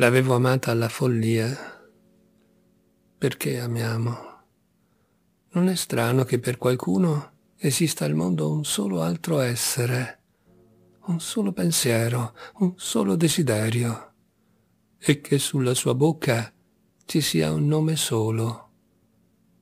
L'avevo amata alla follia. Perché amiamo? Non è strano che per qualcuno esista al mondo un solo altro essere, un solo pensiero, un solo desiderio, e che sulla sua bocca ci sia un nome solo,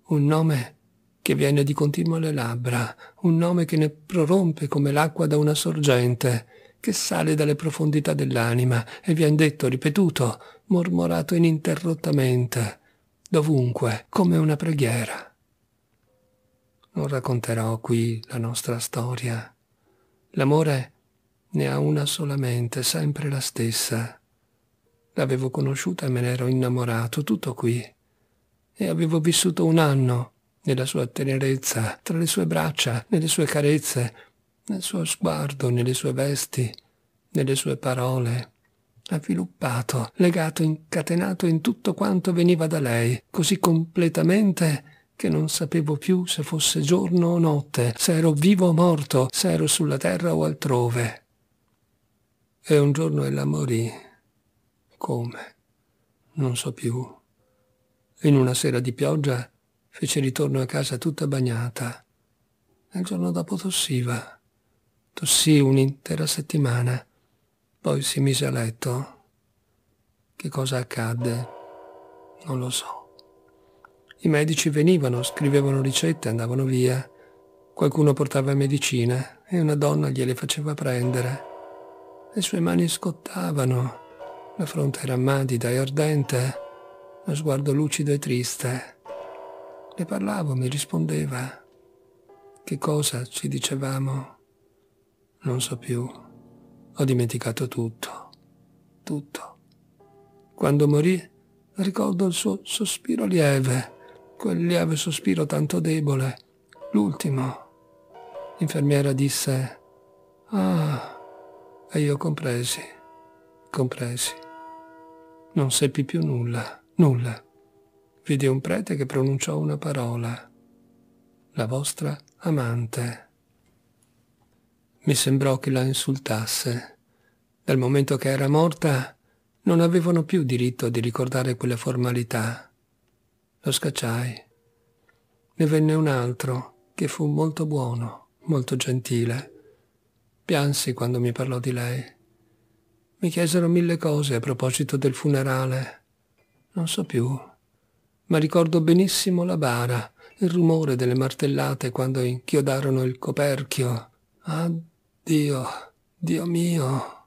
un nome che viene di continuo alle labbra, un nome che ne prorompe come l'acqua da una sorgente, che sale dalle profondità dell'anima e vien detto, ripetuto, mormorato ininterrottamente, dovunque, come una preghiera. Non racconterò qui la nostra storia. L'amore ne ha una solamente, sempre la stessa. L'avevo conosciuta e me ne ero innamorato, tutto qui. E avevo vissuto un anno nella sua tenerezza, tra le sue braccia, nelle sue carezze, nel suo sguardo, nelle sue vesti, nelle sue parole, avviluppato, legato, incatenato in tutto quanto veniva da lei, così completamente che non sapevo più se fosse giorno o notte, se ero vivo o morto, se ero sulla terra o altrove. E un giorno ella morì. Come? Non so più. In una sera di pioggia fece ritorno a casa tutta bagnata. E il giorno dopo tossiva. Tossì un'intera settimana, poi si mise a letto. Che cosa accadde? Non lo so. I medici venivano, scrivevano ricette, andavano via. Qualcuno portava medicina e una donna gliele faceva prendere. Le sue mani scottavano, la fronte era madida e ardente, lo sguardo lucido e triste. Le parlavo, mi rispondeva. Che cosa ci dicevamo? Non so più. Ho dimenticato tutto. Tutto. Quando morì ricordo il suo sospiro lieve, quel lieve sospiro tanto debole, l'ultimo. L'infermiera disse, ah, e io compresi, compresi. Non seppi più nulla, nulla. Vidi un prete che pronunciò una parola. La vostra amante. Mi sembrò che la insultasse. Dal momento che era morta non avevano più diritto di ricordare quella formalità. Lo scacciai. Ne venne un altro che fu molto buono, molto gentile. Piansi quando mi parlò di lei. Mi chiesero mille cose a proposito del funerale. Non so più, ma ricordo benissimo la bara, il rumore delle martellate quando inchiodarono il coperchio. Ah, Dio, Dio mio,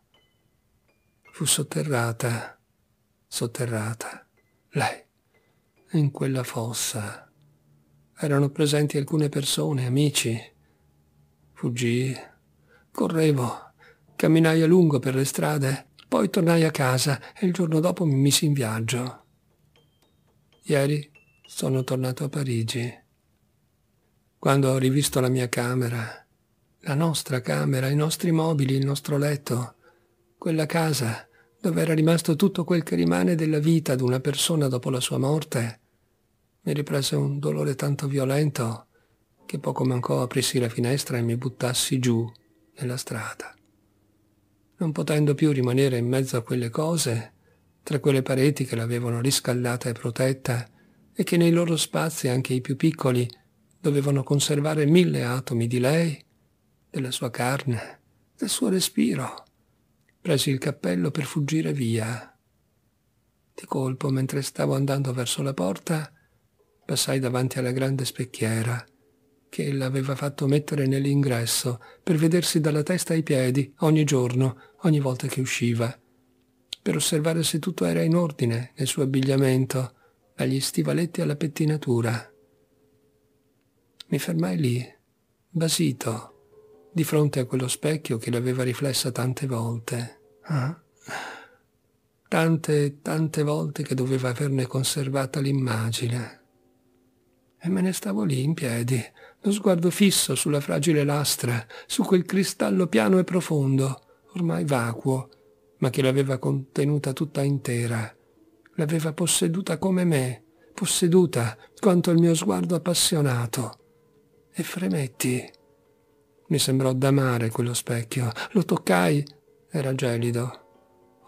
fu sotterrata, sotterrata. Lei, in quella fossa, erano presenti alcune persone, amici. Fuggii, correvo, camminai a lungo per le strade, poi tornai a casa e il giorno dopo mi misi in viaggio. Ieri sono tornato a Parigi. Quando ho rivisto la mia camera, la nostra camera, i nostri mobili, il nostro letto, quella casa dove era rimasto tutto quel che rimane della vita di una persona dopo la sua morte, mi riprese un dolore tanto violento che poco mancò aprissi la finestra e mi buttassi giù nella strada. Non potendo più rimanere in mezzo a quelle cose, tra quelle pareti che l'avevano riscaldata e protetta, e che nei loro spazi, anche i più piccoli, dovevano conservare mille atomi di lei, della sua carne, del suo respiro. Presi il cappello per fuggire via. Di colpo, mentre stavo andando verso la porta, passai davanti alla grande specchiera che ella aveva fatto mettere nell'ingresso per vedersi dalla testa ai piedi ogni giorno, ogni volta che usciva, per osservare se tutto era in ordine nel suo abbigliamento, dagli stivaletti alla pettinatura. Mi fermai lì, basito, di fronte a quello specchio che l'aveva riflessa tante volte. Ah. Tante, tante volte che doveva averne conservata l'immagine. E me ne stavo lì in piedi, lo sguardo fisso sulla fragile lastra, su quel cristallo piano e profondo, ormai vacuo, ma che l'aveva contenuta tutta intera. L'aveva posseduta come me, posseduta quanto il mio sguardo appassionato. E fremetti mi sembrò d'amare quello specchio. Lo toccai. Era gelido.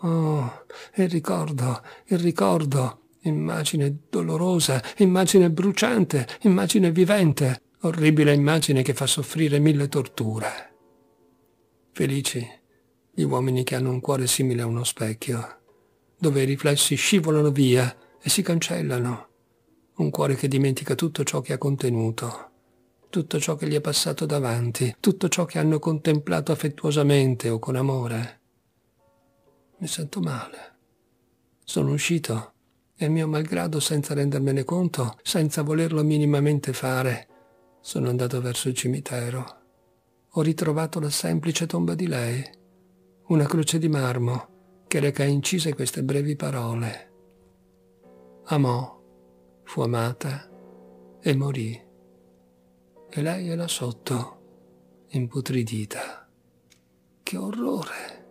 Oh, il ricordo, il ricordo. Immagine dolorosa, immagine bruciante, immagine vivente. Orribile immagine che fa soffrire mille torture. Felici gli uomini che hanno un cuore simile a uno specchio, dove i riflessi scivolano via e si cancellano. Un cuore che dimentica tutto ciò che ha contenuto tutto ciò che gli è passato davanti, tutto ciò che hanno contemplato affettuosamente o con amore. Mi sento male. Sono uscito e mio malgrado, senza rendermene conto, senza volerlo minimamente fare, sono andato verso il cimitero. Ho ritrovato la semplice tomba di lei, una croce di marmo che reca incise queste brevi parole. Amò, fu amata e morì e lei è là sotto, imputridita. Che orrore!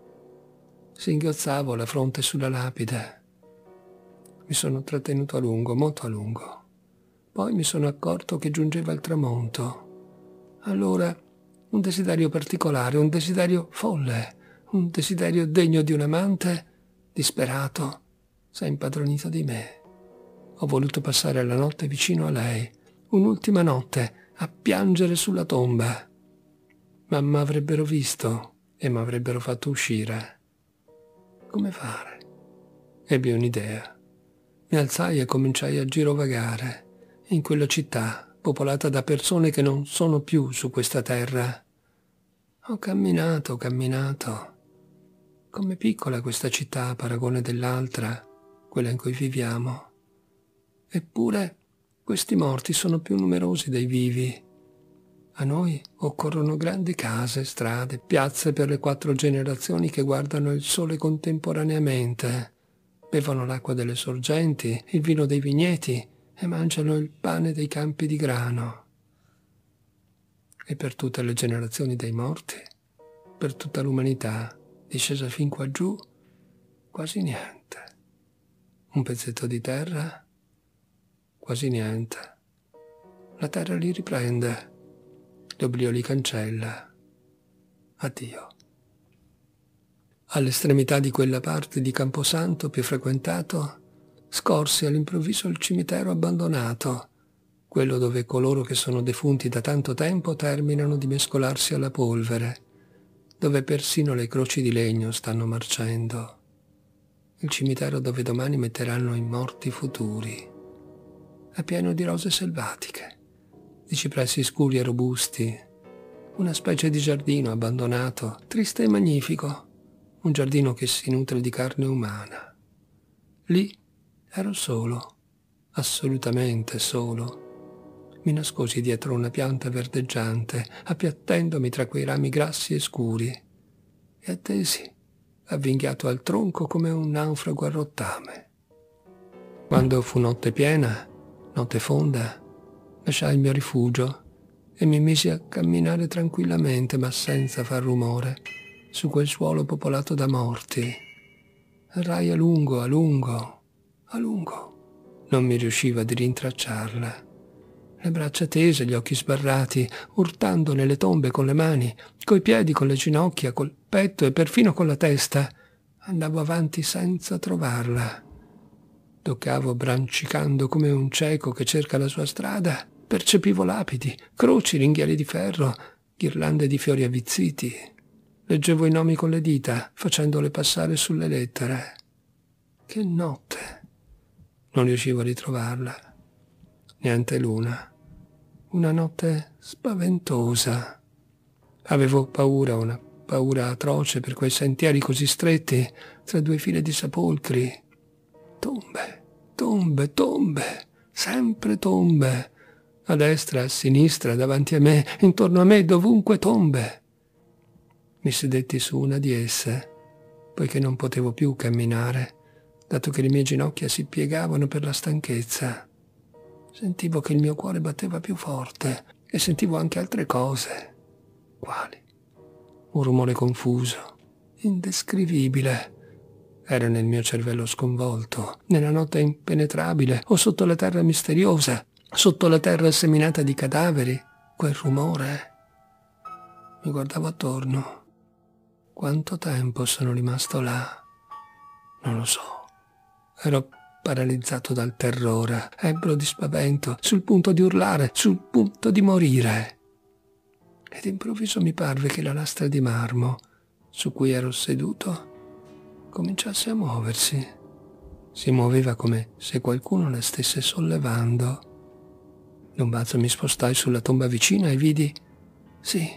Singhiozzavo la fronte sulla lapide. Mi sono trattenuto a lungo, molto a lungo. Poi mi sono accorto che giungeva il tramonto. Allora, un desiderio particolare, un desiderio folle, un desiderio degno di un amante, disperato, si è impadronito di me. Ho voluto passare la notte vicino a lei, un'ultima notte, a piangere sulla tomba, ma avrebbero visto e mi avrebbero fatto uscire. Come fare? Ebbi un'idea. Mi alzai e cominciai a girovagare in quella città popolata da persone che non sono più su questa terra. Ho camminato, camminato. Come piccola questa città a paragone dell'altra, quella in cui viviamo. Eppure questi morti sono più numerosi dei vivi. A noi occorrono grandi case, strade, piazze per le quattro generazioni che guardano il sole contemporaneamente, bevono l'acqua delle sorgenti, il vino dei vigneti e mangiano il pane dei campi di grano. E per tutte le generazioni dei morti, per tutta l'umanità, discesa fin qua giù, quasi niente. Un pezzetto di terra, quasi niente. La terra li riprende, l'oblio li cancella. Addio. All'estremità di quella parte di Camposanto più frequentato, scorsi all'improvviso il cimitero abbandonato, quello dove coloro che sono defunti da tanto tempo terminano di mescolarsi alla polvere, dove persino le croci di legno stanno marcendo, il cimitero dove domani metteranno i morti futuri è pieno di rose selvatiche, di cipressi scuri e robusti, una specie di giardino abbandonato, triste e magnifico, un giardino che si nutre di carne umana. Lì ero solo, assolutamente solo. Mi nascosi dietro una pianta verdeggiante, appiattendomi tra quei rami grassi e scuri, e attesi, avvinghiato al tronco come un naufrago a rottame. Quando fu notte piena, notte fonda, lasciai il mio rifugio e mi misi a camminare tranquillamente ma senza far rumore su quel suolo popolato da morti. Errai a lungo, a lungo, a lungo. Non mi riusciva di rintracciarla. Le braccia tese, gli occhi sbarrati, urtando nelle tombe con le mani, coi piedi, con le ginocchia, col petto e perfino con la testa. Andavo avanti senza trovarla. Toccavo brancicando come un cieco che cerca la sua strada. Percepivo lapidi, croci, ringhiali di ferro, ghirlande di fiori avvizziti. Leggevo i nomi con le dita, facendole passare sulle lettere. Che notte! Non riuscivo a ritrovarla. Niente luna. Una notte spaventosa. Avevo paura, una paura atroce per quei sentieri così stretti, tra due file di sepolcri Tombe, tombe, tombe, sempre tombe. A destra, a sinistra, davanti a me, intorno a me, dovunque tombe. Mi sedetti su una di esse, poiché non potevo più camminare, dato che le mie ginocchia si piegavano per la stanchezza. Sentivo che il mio cuore batteva più forte e sentivo anche altre cose. Quali? Un rumore confuso, indescrivibile era nel mio cervello sconvolto, nella notte impenetrabile o sotto la terra misteriosa, sotto la terra seminata di cadaveri, quel rumore. Mi guardavo attorno. Quanto tempo sono rimasto là? Non lo so. Ero paralizzato dal terrore, ebbro di spavento, sul punto di urlare, sul punto di morire. Ed improvviso mi parve che la lastra di marmo su cui ero seduto cominciasse a muoversi. Si muoveva come se qualcuno la stesse sollevando. Un balzo mi spostai sulla tomba vicina e vidi, sì,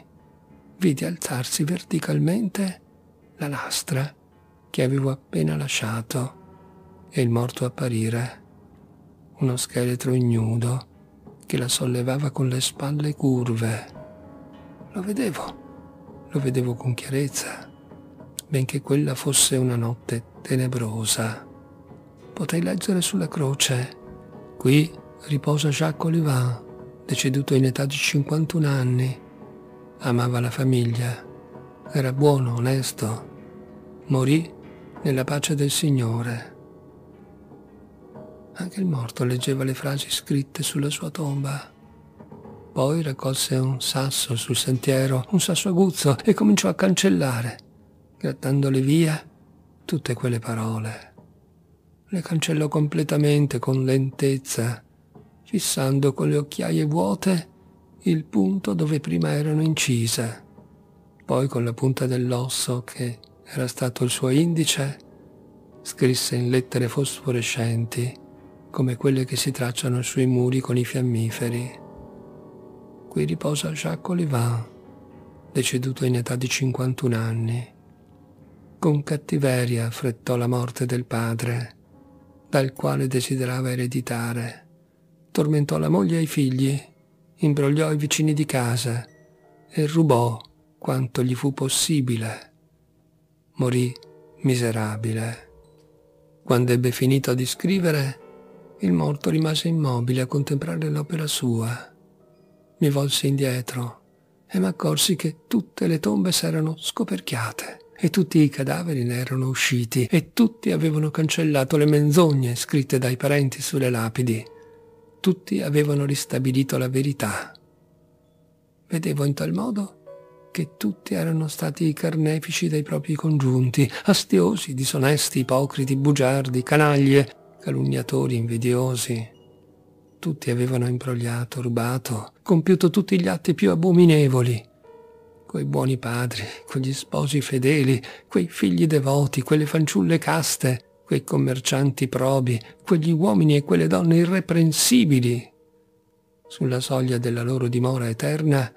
vidi alzarsi verticalmente la lastra che avevo appena lasciato e il morto apparire. Uno scheletro ignudo che la sollevava con le spalle curve. Lo vedevo, lo vedevo con chiarezza benché quella fosse una notte tenebrosa. Potei leggere sulla croce. Qui riposa Jacques Olivain, deceduto in età di 51 anni. Amava la famiglia. Era buono, onesto. Morì nella pace del Signore. Anche il morto leggeva le frasi scritte sulla sua tomba. Poi raccolse un sasso sul sentiero, un sasso aguzzo, e cominciò a cancellare gettandole via tutte quelle parole. Le cancellò completamente con lentezza, fissando con le occhiaie vuote il punto dove prima erano incise. Poi con la punta dell'osso che era stato il suo indice, scrisse in lettere fosforescenti come quelle che si tracciano sui muri con i fiammiferi. Qui riposa Jacques Olivain, deceduto in età di 51 anni con cattiveria affrettò la morte del padre, dal quale desiderava ereditare. Tormentò la moglie e i figli, imbrogliò i vicini di casa e rubò quanto gli fu possibile. Morì miserabile. Quando ebbe finito di scrivere, il morto rimase immobile a contemplare l'opera sua. Mi volsi indietro e mi accorsi che tutte le tombe s'erano scoperchiate e tutti i cadaveri ne erano usciti e tutti avevano cancellato le menzogne scritte dai parenti sulle lapidi. Tutti avevano ristabilito la verità. Vedevo in tal modo che tutti erano stati i carnefici dei propri congiunti, astiosi, disonesti, ipocriti, bugiardi, canaglie, calunniatori, invidiosi. Tutti avevano imbrogliato, rubato, compiuto tutti gli atti più abominevoli quei buoni padri, quegli sposi fedeli, quei figli devoti, quelle fanciulle caste, quei commercianti probi, quegli uomini e quelle donne irreprensibili. Sulla soglia della loro dimora eterna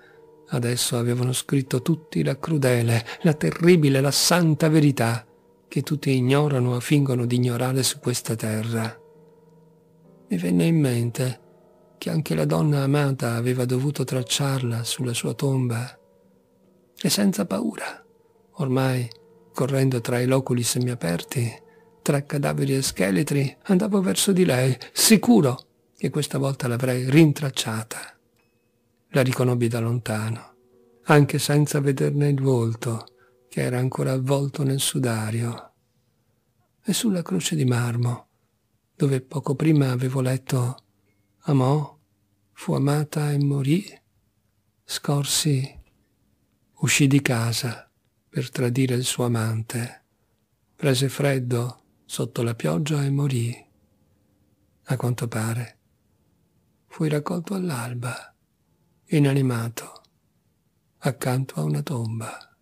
adesso avevano scritto tutti la crudele, la terribile, la santa verità che tutti ignorano o fingono di ignorare su questa terra. Mi venne in mente che anche la donna amata aveva dovuto tracciarla sulla sua tomba e senza paura, ormai correndo tra i loculi semiaperti, tra cadaveri e scheletri, andavo verso di lei, sicuro che questa volta l'avrei rintracciata. La riconobbi da lontano, anche senza vederne il volto, che era ancora avvolto nel sudario. E sulla croce di marmo, dove poco prima avevo letto Amò, fu amata e morì, scorsi Uscì di casa per tradire il suo amante. Prese freddo sotto la pioggia e morì. A quanto pare, fui raccolto all'alba, inanimato, accanto a una tomba.